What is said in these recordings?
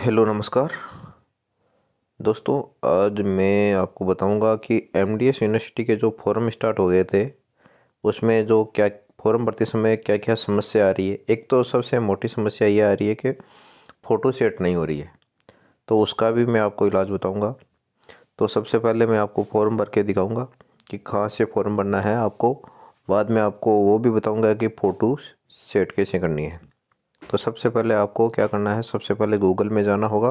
hello नमस्कार दोस्तों आज मैं आपको बताऊंगा कि एम यूनिवर्सिटी के जो फॉरम स्टार्ट हो गए थे उसमें जो क्या फॉरम भरते समय क्या क्या समस्या आ रही है एक तो सबसे मोटी समस्या ये आ रही है कि फ़ोटो सेट नहीं हो रही है तो उसका भी मैं आपको इलाज बताऊंगा तो सबसे पहले मैं आपको फॉर्म भर के दिखाऊँगा कि कहाँ से फॉर्म भरना है आपको बाद में आपको वो भी बताऊँगा कि फ़ोटो सेट कैसे करनी है तो सबसे पहले आपको क्या करना है सबसे पहले गूगल में जाना होगा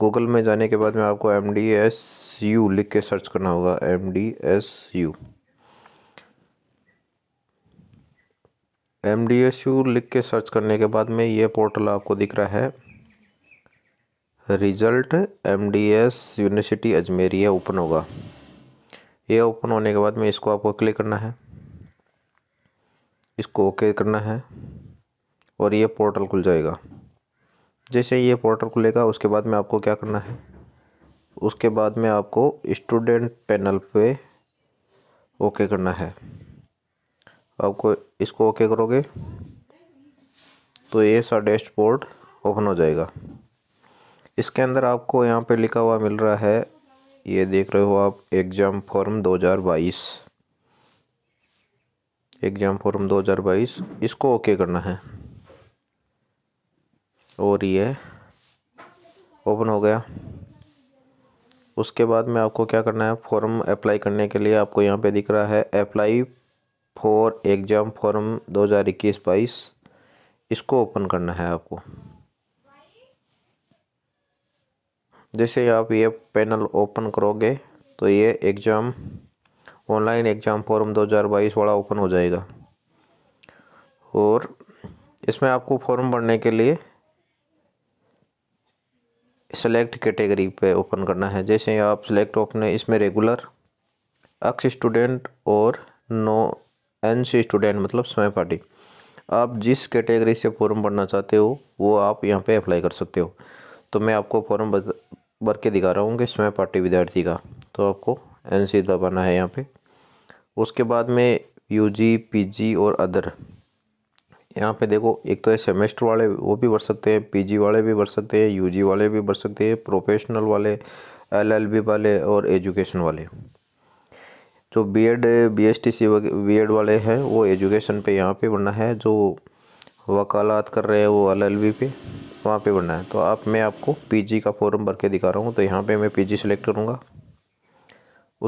गूगल में जाने के बाद में आपको एम डी एस यू लिख के सर्च करना होगा M D S U M D S U लिख के सर्च करने के बाद में ये पोर्टल आपको दिख रहा है result M D S university Ajmer यह ओपन होगा ये ओपन होने के बाद में इसको आपको क्लिक करना है इसको ओके करना है और ये पोर्टल खुल जाएगा जैसे ये पोर्टल खुलेगा उसके बाद में आपको क्या करना है उसके बाद में आपको स्टूडेंट पैनल पे ओके करना है आपको इसको ओके करोगे तो ये सा डैशबोर्ड ओपन हो जाएगा इसके अंदर आपको यहाँ पे लिखा हुआ मिल रहा है ये देख रहे हो आप एग्ज़ाम फॉर्म 2022 एग्ज़ाम फॉर्म 2022 इसको ओके करना है और ये ओपन हो गया उसके बाद में आपको क्या करना है फॉर्म अप्लाई करने के लिए आपको यहाँ पे दिख रहा है अप्लाई फॉर एग्ज़ाम फॉर्म दो हज़ार इक्कीस बाईस इसको ओपन करना है आपको जैसे आप ये पैनल ओपन करोगे तो ये एग्ज़ाम ऑनलाइन एग्ज़ाम फॉर्म 2022 वाला ओपन हो जाएगा और इसमें आपको फॉर्म भरने के लिए सेलेक्ट कैटेगरी पे ओपन करना है जैसे आप सेलेक्ट ओपन इसमें रेगुलर अक्स स्टूडेंट और नो एन सी स्टूडेंट मतलब स्वयं पार्टी आप जिस कैटेगरी से फॉर्म भरना चाहते हो वो आप यहाँ पे अप्लाई कर सकते हो तो मैं आपको फॉर्म भर के दिखा रहा हूँ कि स्वयं पार्टी विद्यार्थी का तो आपको एन सी दबाना है यहाँ पर उसके बाद में यू जी पी जी और अदर यहाँ पे देखो एक तो है सेमेस्टर वाले वो भी भर सकते हैं पीजी वाले भी भर सकते हैं यूजी वाले भी भर सकते हैं प्रोफेशनल वाले एलएलबी वाले और एजुकेशन वाले जो बीएड बीएसटीसी बीएड वाले हैं वो एजुकेशन पे यहाँ पे बनना है जो वकालत कर रहे हैं वो एलएलबी पे वहाँ पे बनना है तो आप मैं आपको पी का फॉर्म भर के दिखा रहा हूँ तो यहाँ पर मैं जी सेलेक्ट करूँगा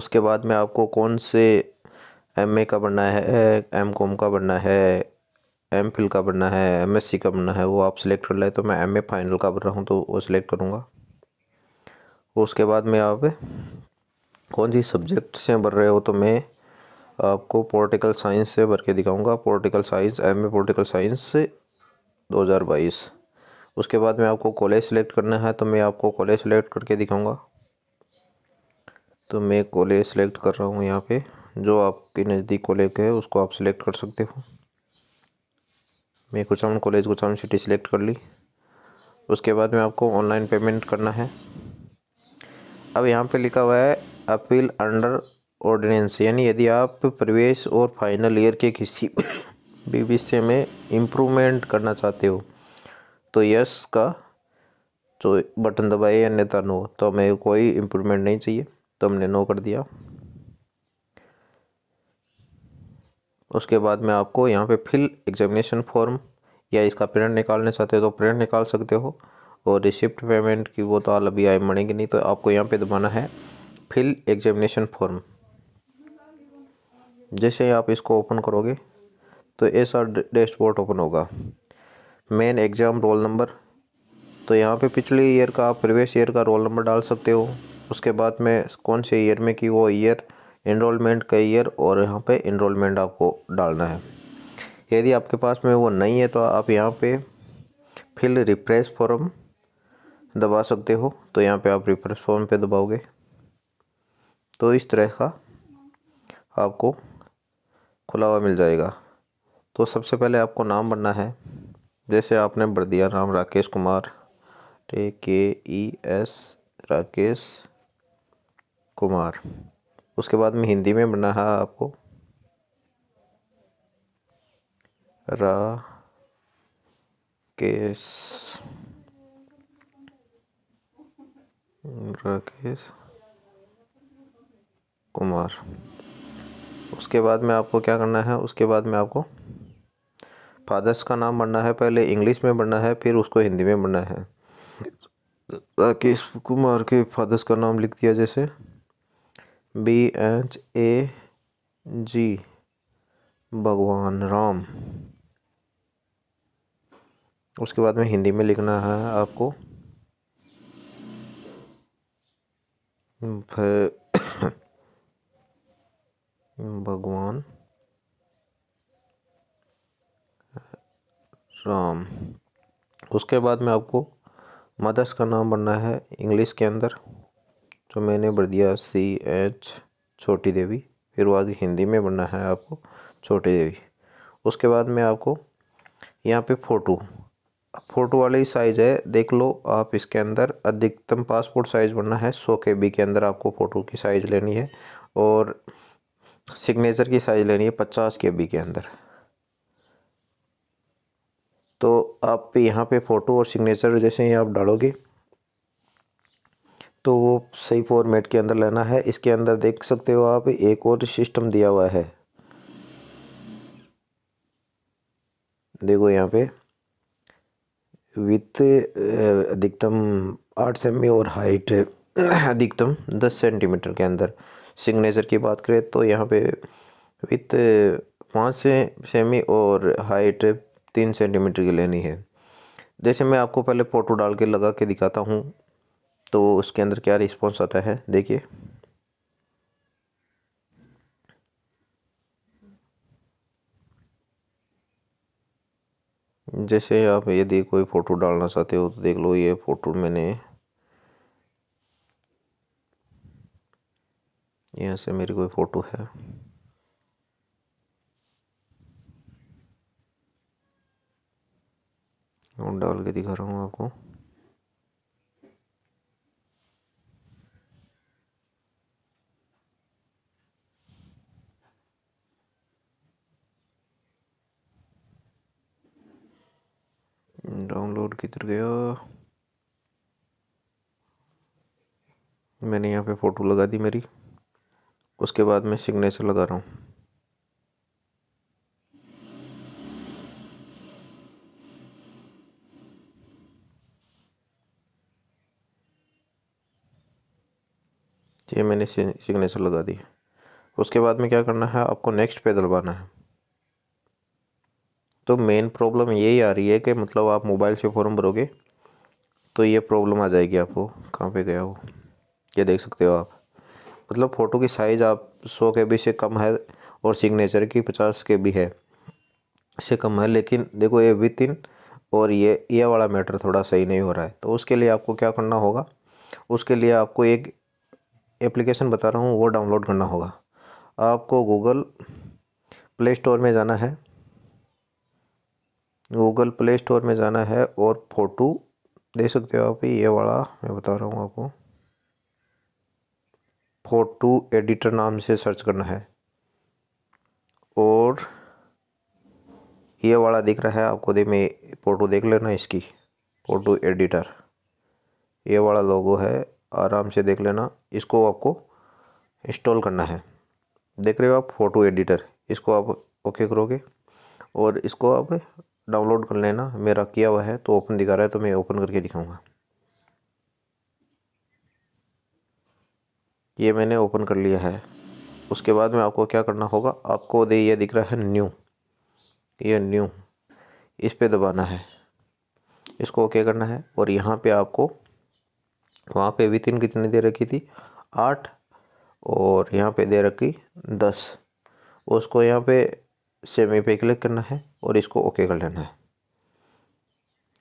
उसके बाद में आपको कौन से एम का बनना है एम का बनना है एम फिल का बनना है एम एस सी का बनना है वो आप सिलेक्ट कर लें तो मैं एम ए फाइनल का बन रहा हूँ तो वो सिलेक्ट करूँगा उसके बाद में आप कौन सी सब्जेक्ट से भर रहे हो तो मैं आपको पोलिटिकल साइंस से भर के दिखाऊँगा political science M A political science से दो हज़ार बाईस उसके बाद में आपको कॉलेज सेलेक्ट करना है तो मैं आपको कॉलेज सेलेक्ट करके दिखाऊँगा तो मैं कॉलेज सेलेक्ट कर रहा हूँ यहाँ पे जो आपके नज़दीक कॉलेज है उसको आप सिलेक्ट कर सकते हो मैं Kuchaman college Kuchaman city select कर ली उसके बाद में आपको ऑनलाइन पेमेंट करना है अब यहाँ पे लिखा हुआ है अपील अंडर ऑर्डिनेंस यानी यदि आप प्रवेश और फाइनल ईयर के किसी भी विषय में इम्प्रूवमेंट करना चाहते हो तो यस का जो बटन दबाए अन्यथा नो तो हमें कोई इम्प्रूवमेंट नहीं चाहिए तो हमने नो कर दिया उसके बाद में आपको यहाँ पे फिल एग्जामिनेशन फॉर्म या इसका प्रिंट निकालने चाहते हो तो प्रिंट निकाल सकते हो और रिसिप्ट पेमेंट की वो तो आल अभी आए मरेंगे नहीं तो आपको यहाँ पे दबाना है फिल एग्जामिनेशन फॉर्म जैसे ही आप इसको ओपन करोगे तो ऐसा डैशबोर्ड ओपन होगा मेन एग्ज़ाम रोल नंबर तो यहाँ पे पिछले ईयर का आप प्रीवियस ईयर का रोल नंबर डाल सकते हो उसके बाद में कौन से ईयर में कि वो ईयर इनरोलमेंट का ईयर और यहाँ पे इनरोलमेंट आपको डालना है यदि आपके पास में वो नहीं है तो आप यहाँ पे फिल रिप्रेस फॉर्म दबा सकते हो तो यहाँ पे आप रिप्रेस फॉर्म पे दबाओगे तो इस तरह का आपको खुला हुआ मिल जाएगा तो सबसे पहले आपको नाम बनना है जैसे आपने भर दिया नाम राकेश कुमार टे के ई एस राकेश कुमार उसके बाद में हिंदी में बना है आपको रा केस राकेश कुमार उसके बाद में आपको क्या करना है उसके बाद में आपको फादर्स का नाम बनना है पहले इंग्लिश में बनना है फिर उसको हिंदी में बनना है राकेश कुमार के फादर्स का नाम लिख दिया जैसे बी एच ए जी भगवान राम उसके बाद में हिंदी में लिखना है आपको भगवान राम उसके बाद में आपको मदर्स का नाम बनना है इंग्लिश के अंदर तो मैंने भर दिया सी एच छोटी देवी फिर वो हिंदी में बनना है आपको छोटी देवी उसके बाद में आपको यहाँ पे फ़ोटो फ़ोटो ही साइज़ है देख लो आप इसके अंदर अधिकतम पासपोर्ट साइज़ बनना है सौ के बी के अंदर आपको फ़ोटो की साइज़ लेनी है और सिग्नेचर की साइज़ लेनी है पचास के बी के अंदर तो आप यहाँ पे फ़ोटो और सिग्नेचर जैसे ही आप डालोगे तो वो सही फॉर्मेट के अंदर लेना है इसके अंदर देख सकते हो आप एक और सिस्टम दिया हुआ है देखो यहाँ पे विथ अधिकतम आठ सेमी और हाइट अधिकतम दस सेंटीमीटर के अंदर सिग्नेचर की बात करें तो यहाँ पे विथ पाँच सेमी और हाइट तीन सेंटीमीटर की लेनी है जैसे मैं आपको पहले फ़ोटो डाल के लगा के दिखाता हूँ तो उसके अंदर क्या रिस्पॉन्स आता है देखिए जैसे आप यदि कोई फ़ोटो डालना चाहते हो तो देख लो ये फ़ोटो मैंने यहाँ से मेरी कोई फ़ोटो है और डाल के दिखा रहा हूँ आपको रोड किधर गया मैंने यहाँ पे फ़ोटो लगा दी मेरी उसके बाद मैं सिग्नेचर लगा रहा हूँ ये मैंने सिग्नेचर लगा दी उसके बाद में क्या करना है आपको नेक्स्ट पे दबाना है तो मेन प्रॉब्लम यही आ रही है कि मतलब आप मोबाइल से फॉर्म भरोगे तो ये प्रॉब्लम आ जाएगी आपको कहाँ पे गया वो ये देख सकते हो आप मतलब फ़ोटो की साइज़ आप सौ के बी से कम है और सिग्नेचर की पचास के बी है इससे कम है लेकिन देखो ये विथ इन और ये ये वाला मैटर थोड़ा सही नहीं हो रहा है तो उसके लिए आपको क्या करना होगा उसके लिए आपको एक एप्लीकेशन बता रहा हूँ वो डाउनलोड करना होगा आपको गूगल प्ले स्टोर में जाना है गूगल प्ले स्टोर में जाना है और फ़ोटो दे सकते हो आप ये वाला मैं बता रहा हूँ आपको फ़ोटो एडिटर नाम से सर्च करना है और ये वाला दिख रहा है आपको दे मैं फ़ोटो देख लेना इसकी फ़ोटो एडिटर ये वाला लोगो है आराम से देख लेना इसको आपको इंस्टॉल करना है देख रहे हो आप फ़ोटो एडिटर इसको आप ओके करोगे और इसको आप डाउनलोड कर लेना मेरा किया हुआ है तो ओपन दिखा रहा है तो मैं ओपन करके दिखाऊंगा ये मैंने ओपन कर लिया है उसके बाद में आपको क्या करना होगा आपको दे ये दिख रहा है न्यू ये न्यू इस पर दबाना है इसको ओके करना है और यहाँ पे आपको वहाँ पे तीन कितनी दे रखी थी आठ और यहाँ पे दे रखी दस उसको यहाँ पे सेमी पे क्लिक करना है और इसको ओके कर लेना है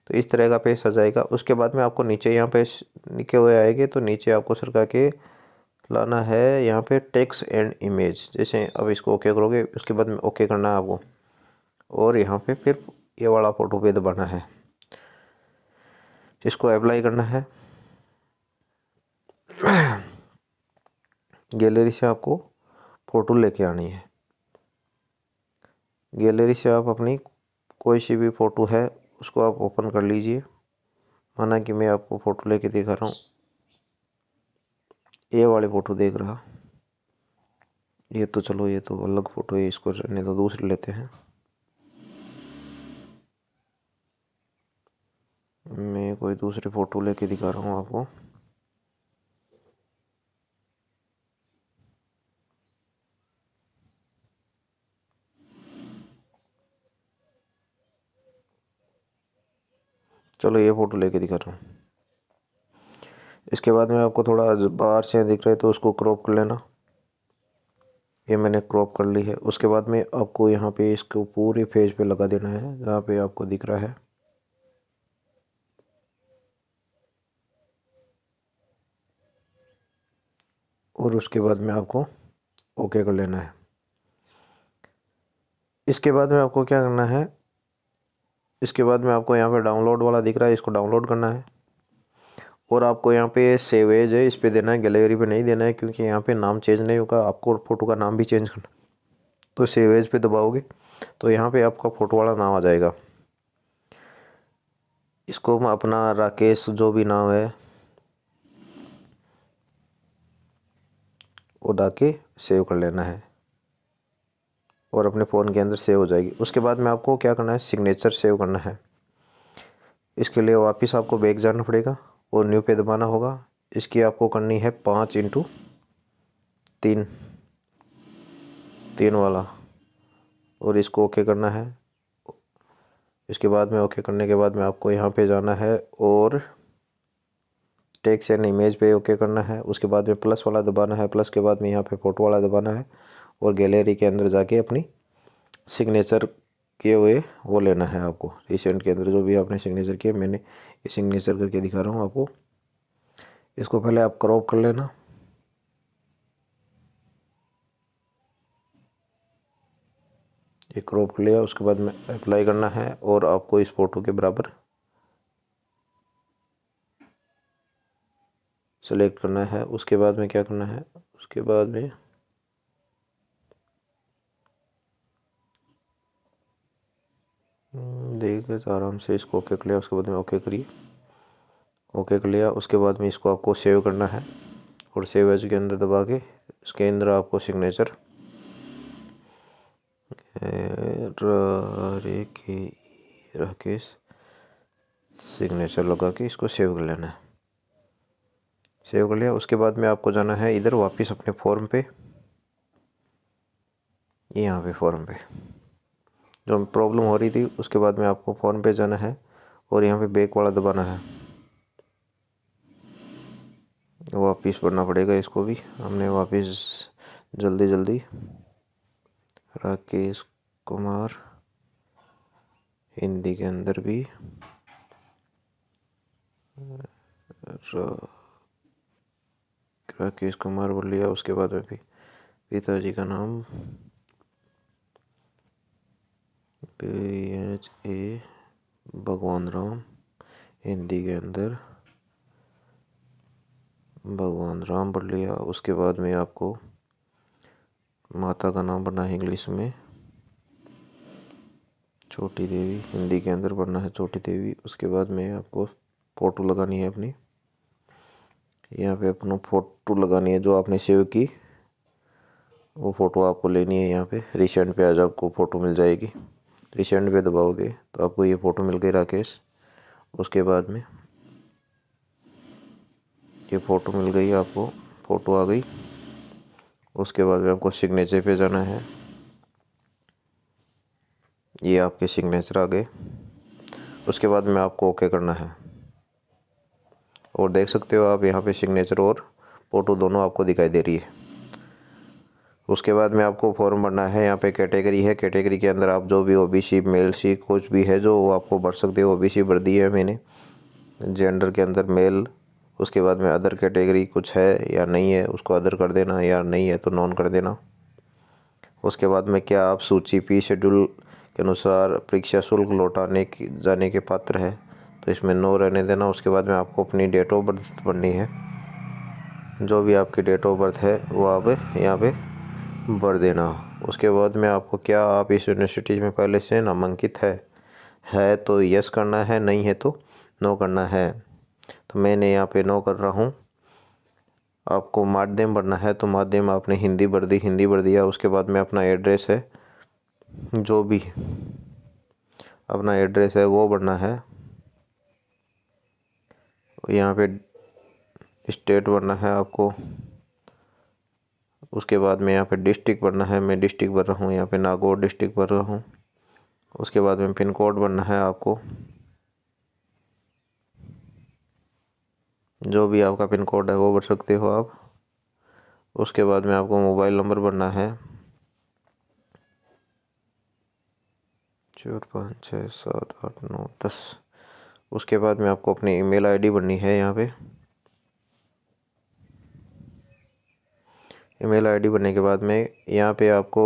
तो इस तरह का पेज सजाएगा उसके बाद में आपको नीचे यहाँ पे निके हुए आएंगे तो नीचे आपको सरका के लाना है यहाँ पे टेक्स एंड इमेज जैसे अब इसको ओके करोगे उसके बाद में ओके करना है आपको और यहाँ पे फिर ये वाला फ़ोटो पे दबाना है इसको अप्लाई करना है गैलरी से आपको फ़ोटो लेके आनी है गैलरी से आप अपनी कोई सी भी फ़ोटो है उसको आप ओपन कर लीजिए माना कि मैं आपको फ़ोटो लेके दिखा रहा हूँ ये वाली फ़ोटो देख रहा ये तो चलो ये तो अलग फ़ोटो है इसको नहीं तो दूसरी लेते हैं मैं कोई दूसरी फ़ोटो लेके दिखा रहा हूँ आपको चलो ये फ़ोटो लेके दिखा रहा हूँ इसके बाद में आपको थोड़ा बाहर से दिख रहा है तो उसको क्रॉप कर लेना ये मैंने क्रॉप कर ली है उसके बाद में आपको यहाँ पे इसको पूरे फेज पे लगा देना है जहाँ पे आपको दिख रहा है और उसके बाद में आपको ओके कर लेना है इसके बाद में आपको क्या करना है इसके बाद में आपको यहाँ पे डाउनलोड वाला दिख रहा है इसको डाउनलोड करना है और आपको यहाँ पे सेवेज है इस पर देना है गैलरी पे नहीं देना है क्योंकि यहाँ पे नाम चेंज नहीं होगा आपको फ़ोटो का नाम भी चेंज करना तो सेवेज पे दबाओगे तो यहाँ पे आपका फ़ोटो वाला नाम आ जाएगा इसको मैं अपना राकेश जो भी नाम है वो के सेव कर लेना है और अपने फ़ोन के अंदर सेव हो जाएगी उसके बाद में आपको क्या करना है सिग्नेचर सेव करना है इसके लिए वापस आपको बैग जाना पड़ेगा और न्यू पे दबाना होगा इसकी आपको करनी है पाँच इंटू तीन तीन वाला और इसको ओके करना है इसके बाद में ओके करने के बाद में आपको यहाँ पे जाना है और टेक्स एंड इमेज पे ओके करना है उसके बाद में प्लस वाला दबाना है प्लस के बाद में यहाँ पे फ़ोटो वाला दबाना है और गैलरी के अंदर जाके अपनी सिग्नेचर किए हुए वो लेना है आपको रिसेंट के अंदर जो भी आपने सिग्नेचर किया मैंने ये सिग्नेचर करके दिखा रहा हूँ आपको इसको पहले आप क्रॉप कर लेना ये क्रॉप कर लिया उसके बाद में अप्लाई करना है और आपको इस फ़ोटो के बराबर सेलेक्ट करना है उसके बाद में क्या करना है उसके बाद में देगा तो आराम से इसको ओके कर लिया उसके बाद में ओके करिए ओके कर लिया उसके बाद में इसको आपको सेव करना है और सेव एज के अंदर दबा के इसके अंदर आपको सिग्नेचर के राकेश सिग्नेचर लगा के इसको सेव कर लेना है सेव कर लिया उसके बाद में आपको जाना है इधर वापस अपने फॉर्म पे यहाँ पे फॉर्म पे जो प्रॉब्लम हो रही थी उसके बाद में आपको फ़ोन पे जाना है और यहाँ पे बैक वाला दबाना है वापिस पढ़ना पड़ेगा इसको भी हमने वापिस जल्दी जल्दी राकेश कुमार हिंदी के अंदर भी राकेश कुमार बोल लिया उसके बाद में भी पिताजी का नाम ए भगवान राम हिंदी के अंदर भगवान राम पढ़ लिया उसके बाद में आपको माता का नाम पढ़ना है इंग्लिश में छोटी देवी हिंदी के अंदर पढ़ना है छोटी देवी उसके बाद में आपको फ़ोटो लगानी है अपनी यहाँ पे अपना फ़ोटो लगानी है जो आपने सेव की वो फ़ोटो आपको लेनी है यहाँ पे रिसेंट पे आज आपको फ़ोटो मिल जाएगी रिसेंट पे दबाओगे तो आपको ये फ़ोटो मिल गई राकेश उसके बाद में ये फ़ोटो मिल गई आपको फ़ोटो आ गई उसके बाद में आपको सिग्नेचर पे जाना है ये आपके सिग्नेचर आ गए उसके बाद में आपको ओके करना है और देख सकते हो आप यहाँ पे सिग्नेचर और फ़ोटो दोनों आपको दिखाई दे रही है उसके बाद में आपको फॉर्म भरना है यहाँ पे कैटेगरी है कैटेगरी के अंदर आप जो भी ओबीसी मेल सी कुछ भी है जो वो आपको भर सकते हो ओबीसी भर दी है मैंने जेंडर के अंदर मेल उसके बाद में अदर कैटेगरी कुछ है या नहीं है उसको अदर कर देना या नहीं है तो नॉन कर देना उसके बाद में क्या आप सूची पी शेड्यूल के अनुसार परीक्षा शुल्क लौटाने की जाने के पात्र है तो इसमें नो रहने देना उसके बाद में आपको अपनी डेट ऑफ बर्थ भरनी है जो भी आपकी डेट ऑफ बर्थ है वो आप यहाँ पे भर देना उसके बाद में आपको क्या आप इस यूनिवर्सिटी में पहले से नामांकित है है तो यस करना है नहीं है तो नो करना है तो मैंने यहाँ पे नो कर रहा हूँ आपको माध्यम भरना है तो माध्यम आपने हिंदी भर दी हिंदी भर दिया उसके बाद में अपना एड्रेस है जो भी अपना एड्रेस है वो भरना है यहाँ पे स्टेट भरना है आपको उसके बाद में यहाँ पे डिस्ट्रिक्ट बनना है मैं डिस्ट्रिक्ट बन रहा हूँ यहाँ पे नागौर डिस्ट्रिक्ट बन रहा हूँ उसके बाद में पिन कोड बनना है आपको जो भी आपका पिन कोड है वो बन सकते हो आप उसके बाद में आपको मोबाइल नंबर बनना है चार पाँच छः सात आठ नौ दस उसके बाद में आपको अपनी ईमेल आईडी बननी है यहाँ पे ईमेल आईडी बनने के बाद में यहाँ पे आपको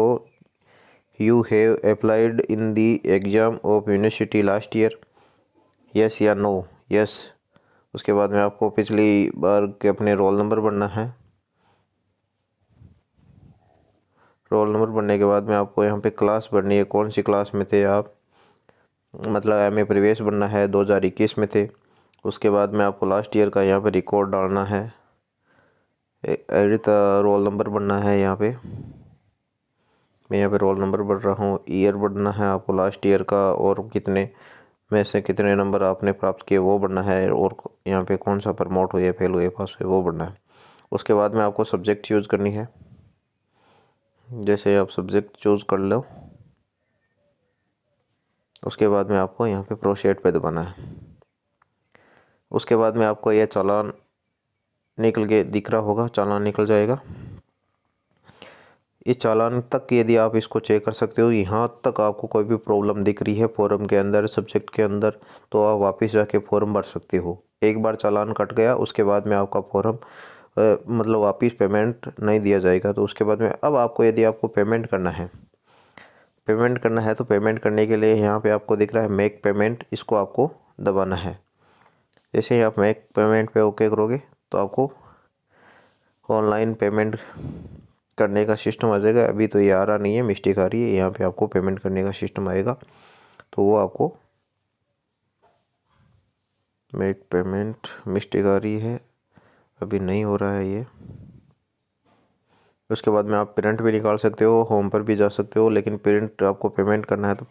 you have applied in the exam of university last year yes या नो यस उसके बाद में आपको पिछली बार के अपने रोल नंबर बनना है रोल नंबर बनने के बाद में आपको यहाँ पे क्लास बननी है कौन सी क्लास में थे आप मतलब एम ए प्रवेश बनना है दो हज़ार इक्कीस में थे उसके बाद में आपको लास्ट ईयर का यहाँ पे रिकॉर्ड डालना है एडिट रोल नंबर बनना है यहाँ पे मैं यहाँ पे रोल नंबर बढ़ रहा हूँ ईयर बढ़ना है आपको लास्ट ईयर का और कितने में से कितने नंबर आपने प्राप्त किए वो बढ़ना है और यहाँ पे कौन सा प्रमोट हुए फेल हुए पास हुए वो बढ़ना है उसके बाद में आपको सब्जेक्ट चूज करनी है जैसे आप सब्जेक्ट चूज़ कर लो उसके बाद में आपको यहाँ पे प्रोशेट पे दबाना है उसके बाद में आपको यह चालान निकल के दिख रहा होगा चालान निकल जाएगा इस चालान तक यदि आप इसको चेक कर सकते हो यहाँ तक आपको कोई भी प्रॉब्लम दिख रही है फॉरम के अंदर सब्जेक्ट के अंदर तो आप वापस जाके फॉरम भर सकते हो एक बार चालान कट गया उसके बाद में आपका फॉरम मतलब वापस पेमेंट नहीं दिया जाएगा तो उसके बाद में अब आपको यदि आपको पेमेंट करना है पेमेंट करना है तो पेमेंट करने के लिए यहाँ पर आपको दिख रहा है मेक पेमेंट इसको आपको दबाना है जैसे ही आप मेक पेमेंट पे ओके करोगे तो आपको ऑनलाइन पेमेंट करने का सिस्टम आ जाएगा अभी तो ये आ रहा नहीं है मिस्टेक आ रही है यहाँ पे आपको पेमेंट करने का सिस्टम आएगा तो वो आपको मेक पेमेंट मिस्टेक आ रही है अभी नहीं हो रहा है ये उसके बाद में आप प्रिंट भी निकाल सकते हो होम पर भी जा सकते हो लेकिन प्रिंट आपको पेमेंट करना है तो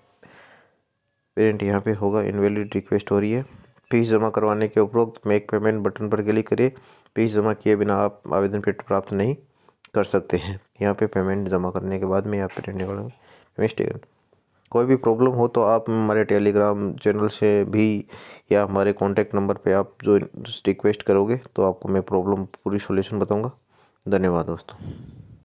प्रिंट यहाँ पे होगा इनवेलिड रिक्वेस्ट हो रही है फीस जमा करवाने के उपरोक्त मेक पेमेंट बटन पर क्लिक करिए फीस जमा किए बिना आप आवेदन पेट प्राप्त नहीं कर सकते हैं यहाँ पे पेमेंट जमा करने के बाद में यहाँ पे रहने वाला कोई भी प्रॉब्लम हो तो आप हमारे टेलीग्राम चैनल से भी या हमारे कॉन्टैक्ट नंबर पे आप जो रिक्वेस्ट करोगे तो आपको मैं प्रॉब्लम पूरी सोल्यूशन बताऊँगा धन्यवाद दोस्तों